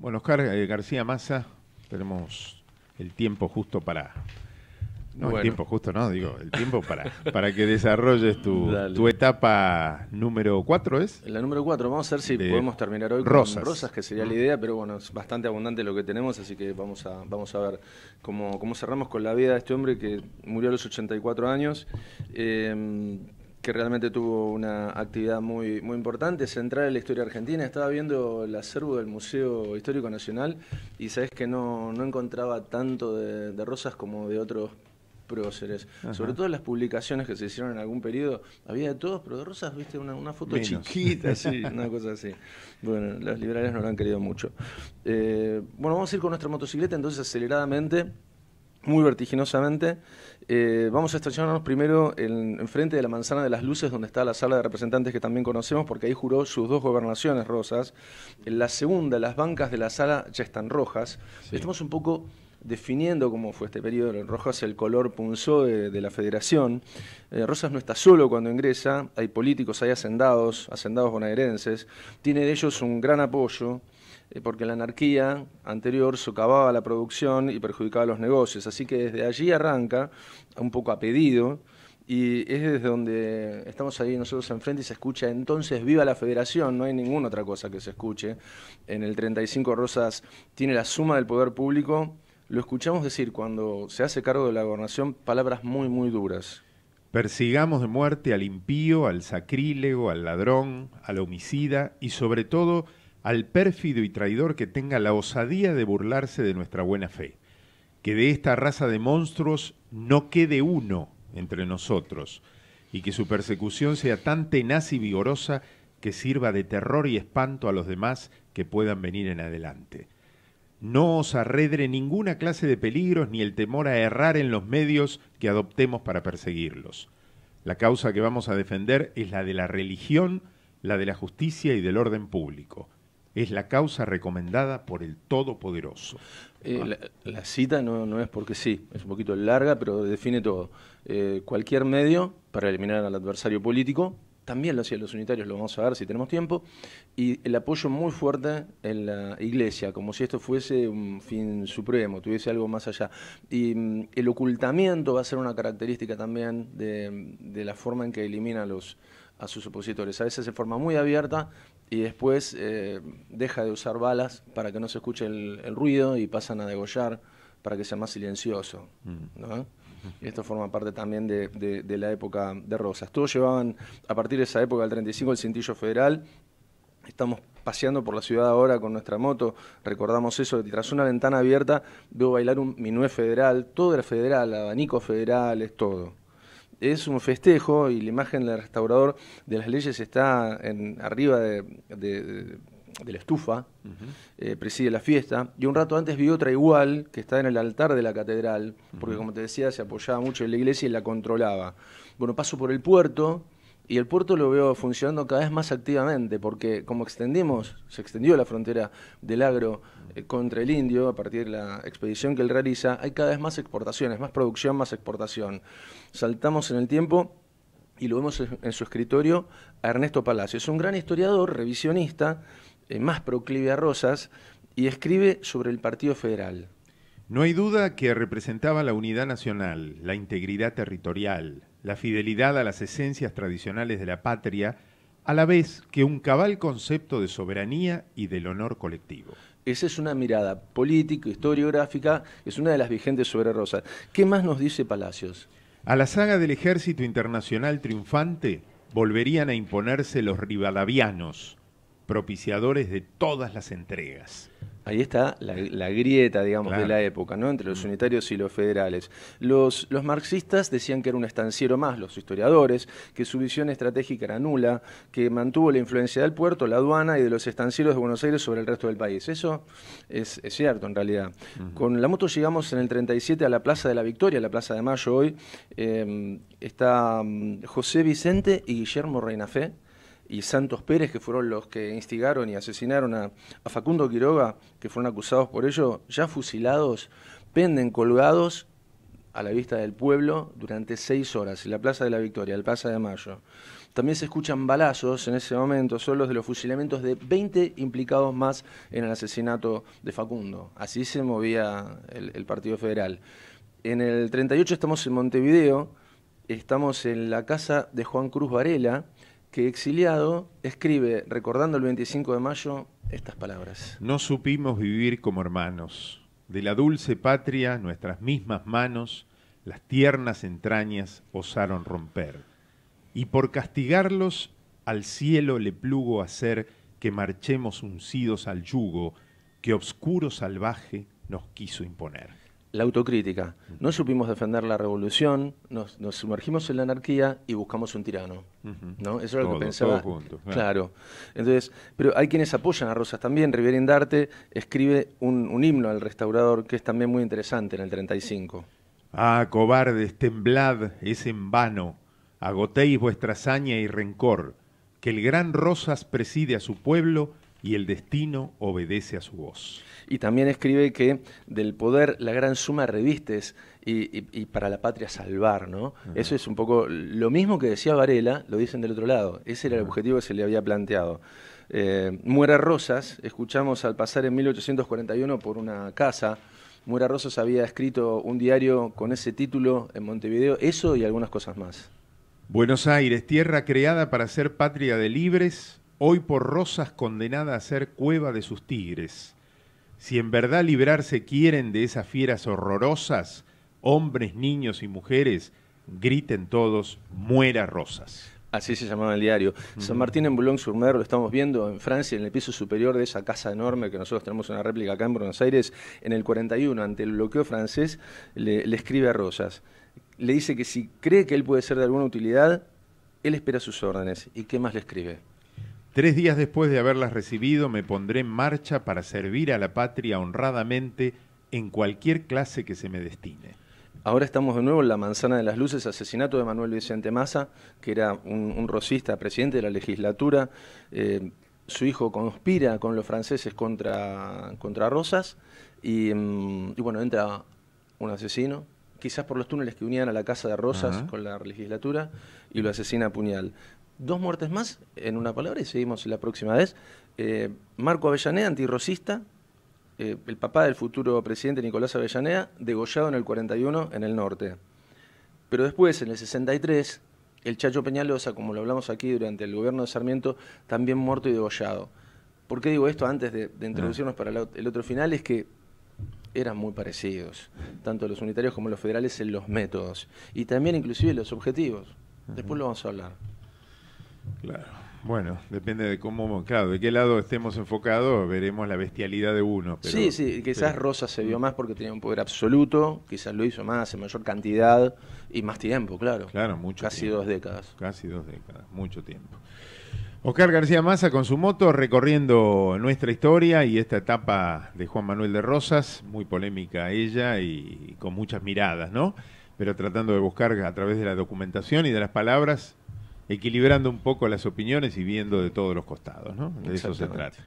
Bueno, Oscar eh, García Massa, tenemos el tiempo justo para... No, el tiempo justo, no, digo, el tiempo para, para que desarrolles tu, etapa número 4, ¿es? La número 4, vamos a ver si podemos terminar hoy con rosas, que sería la idea, pero bueno, es bastante abundante lo que tenemos, así que vamos a, vamos a ver cómo, cerramos con la vida de este hombre que murió a los 84 años. Eh, que realmente tuvo una actividad muy, muy importante, central en la historia argentina. Estaba viendo el acervo del Museo Histórico Nacional y sabes que no, encontraba tanto de, Rosas como de otros próceres. Sobre todo las publicaciones que se hicieron en algún periodo, había de todos, pero de Rosas, viste, una, una foto chiquita, Sí, una cosa así. Bueno, los liberales no lo han querido mucho. Eh, bueno, vamos a ir con nuestra motocicleta entonces aceleradamente muy vertiginosamente. Eh, vamos a estacionarnos primero en, frente de la Manzana de las Luces, donde está la sala de representantes que también conocemos, porque ahí juró sus dos gobernaciones rosas. En la segunda, las bancas de la sala ya están rojas. Estamos un poco definiendo cómo fue este periodo. El rojo el color punzó de, la federación. Eh, rosas no está solo cuando ingresa, hay políticos, hay hacendados, hacendados bonaerenses. Tiene de ellos un gran apoyo. Eh, porque la anarquía anterior socavaba la producción y perjudicaba los negocios. Así que desde allí arranca, un poco a pedido, y es desde donde estamos ahí nosotros enfrente y se escucha entonces viva la federación, no hay ninguna otra cosa que se escuche. En el 35 Rosas tiene la suma del poder público, lo escuchamos decir cuando se hace cargo de la gobernación palabras muy, muy duras. Persigamos de muerte al impío, al sacrílego, al ladrón, al homicida y sobre todo al pérfido y traidor que tenga la osadía de burlarse de nuestra buena fe. Que de esta raza de monstruos no quede uno entre nosotros, y que su persecución sea tan tenaz y vigorosa que sirva de terror y espanto a los demás que puedan venir en adelante. No os arredre ninguna clase de peligros ni el temor a errar en los medios que adoptemos para perseguirlos. La causa que vamos a defender es la de la religión, la de la justicia y del orden público es la causa recomendada por el Todopoderoso. Eh, ah. la, cita no, es porque sí, es un poquito larga, pero define todo. Eh, cualquier medio para eliminar al adversario político también lo hacían los unitarios, lo vamos a ver si tenemos tiempo, y el apoyo muy fuerte en la iglesia, como si esto fuese un fin supremo, tuviese algo más allá. Y mm, el ocultamiento va a ser una característica también de, la forma en que elimina a, los, a sus opositores, a veces se forma muy abierta y después eh, deja de usar balas para que no se escuche el, el ruido y pasan a degollar para que sea más silencioso. Mm. ¿no? Esto forma parte también de, la época de Rosas. Todos llevaban, a partir de esa época del 35, el cintillo federal. Estamos paseando por la ciudad ahora con nuestra moto, recordamos eso, tras una ventana abierta veo bailar un minué federal, todo era federal, abanico federal, es todo. Es un festejo y la imagen del restaurador de las leyes está arriba de de la estufa, eh, preside la fiesta, y un rato antes vi otra igual, que está en el altar de la catedral, porque como te decía, se apoyaba mucho en la iglesia y la controlaba. Bueno, paso por el puerto, y el puerto lo veo funcionando cada vez más activamente, porque como extendimos, se extendió la frontera del agro eh, contra el indio a partir de la expedición que él realiza, hay cada vez más exportaciones, más producción, más exportación. Saltamos en el tiempo y lo vemos en su escritorio a Ernesto Palacio. Es un gran historiador, revisionista, eh, más proclive a Rosas, y escribe sobre el Partido Federal. No hay duda que representaba la unidad nacional, la integridad territorial, la fidelidad a las esencias tradicionales de la patria, a la vez que un cabal concepto de soberanía y del honor colectivo. Esa es una mirada política, historiográfica, es una de las vigentes sobre Rosas. ¿Qué más nos dice Palacios? A la saga del ejército internacional triunfante volverían a imponerse los rivadavianos, propiciadores de todas las entregas. Ahí está la, grieta, digamos, de la época, ¿no? Entre los mm. unitarios y los federales. Los, marxistas decían que era un estanciero más, los historiadores, que su visión estratégica era nula, que mantuvo la influencia del puerto, la aduana y de los estancieros de Buenos Aires sobre el resto del país. Eso es, cierto, en realidad. Con la moto llegamos en el 37 a la Plaza de la Victoria, la Plaza de Mayo hoy. Em, está mm, José Vicente y Guillermo Reinafé y Santos Pérez, que fueron los que instigaron y asesinaron a, Facundo Quiroga, que fueron acusados por ello, ya fusilados, penden colgados a la vista del pueblo durante seis horas, en la Plaza de la Victoria, el Plaza de Mayo. También se escuchan balazos en ese momento, son los de los fusilamientos de 20 implicados más en el asesinato de Facundo. Así se movía el, el Partido Federal. En el 38 estamos en Montevideo, estamos en la casa de Juan Cruz Varela, que exiliado escribe, recordando el 25 de mayo, estas palabras. No supimos vivir como hermanos. De la dulce patria, nuestras mismas manos, las tiernas entrañas osaron romper. Y por castigarlos, al cielo le plugo hacer que marchemos uncidos al yugo que obscuro salvaje nos quiso imponer la autocrítica. No supimos defender la revolución, nos, sumergimos en la anarquía y buscamos un tirano. ¿no? Eso era lo que pensaba. claro. Entonces, pero hay quienes apoyan a Rosas también. Rivera Indarte escribe un, un, himno al restaurador que es también muy interesante en el 35. Ah, cobardes, temblad, es en vano. Agotéis vuestra hazaña y rencor. Que el gran Rosas preside a su pueblo y el destino obedece a su voz. Y también escribe que del poder la gran suma revistes y, para la patria salvar, ¿no? Eso es un poco lo mismo que decía Varela, lo dicen del otro lado, ese era el objetivo que se le había planteado. Eh, Muera Rosas, escuchamos al pasar en 1841 por una casa, Muera Rosas había escrito un diario con ese título en Montevideo, eso y algunas cosas más. Buenos Aires, tierra creada para ser patria de libres, hoy por Rosas condenada a ser cueva de sus tigres. Si en verdad librarse quieren de esas fieras horrorosas, hombres, niños y mujeres, griten todos, muera Rosas. Así se llamaba el diario. San Martín en Boulogne-sur-Mer, lo estamos viendo en Francia, en el piso superior de esa casa enorme que nosotros tenemos una réplica acá en Buenos Aires, en el 41, ante el bloqueo francés, le escribe a Rosas. Le dice que si cree que él puede ser de alguna utilidad, él espera sus órdenes. ¿Y qué más le escribe? Tres días después de haberlas recibido me pondré en marcha para servir a la patria honradamente en cualquier clase que se me destine. Ahora estamos de nuevo en la manzana de las luces, asesinato de Manuel Vicente Massa, que era un, rosista, presidente de la legislatura. Eh, su hijo conspira con los franceses contra, contra Rosas mm, y, bueno, entra un asesino, quizás por los túneles que unían a la casa de Rosas con la legislatura, y lo asesina a puñal dos muertes más en una palabra y seguimos la próxima vez. Eh, Marco Avellaneda, antirrocista, eh, el papá del futuro presidente Nicolás Avellaneda, degollado en el 41 en el norte. Pero después, en el 63, el Chacho Peñalosa, como lo hablamos aquí durante el gobierno de Sarmiento, también muerto y degollado. ¿Por qué digo esto antes de, introducirnos ah. para el otro final? Es que eran muy parecidos, tanto los unitarios como los federales en los métodos y también inclusive los objetivos. Después lo vamos a hablar. Claro. Bueno, depende de cómo, claro, de qué lado estemos enfocados, veremos la bestialidad de uno. sí, sí, quizás Rosas se vio más porque tenía un poder absoluto, quizás lo hizo más en mayor cantidad y más tiempo, claro. Claro, mucho Casi dos décadas. Casi dos décadas, mucho tiempo. Oscar García Massa con su moto recorriendo nuestra historia y esta etapa de Juan Manuel de Rosas, muy polémica ella y con muchas miradas, ¿no? Pero tratando de buscar a través de la documentación y de las palabras equilibrando un poco las opiniones y viendo de todos los costados, ¿no? De eso se trata.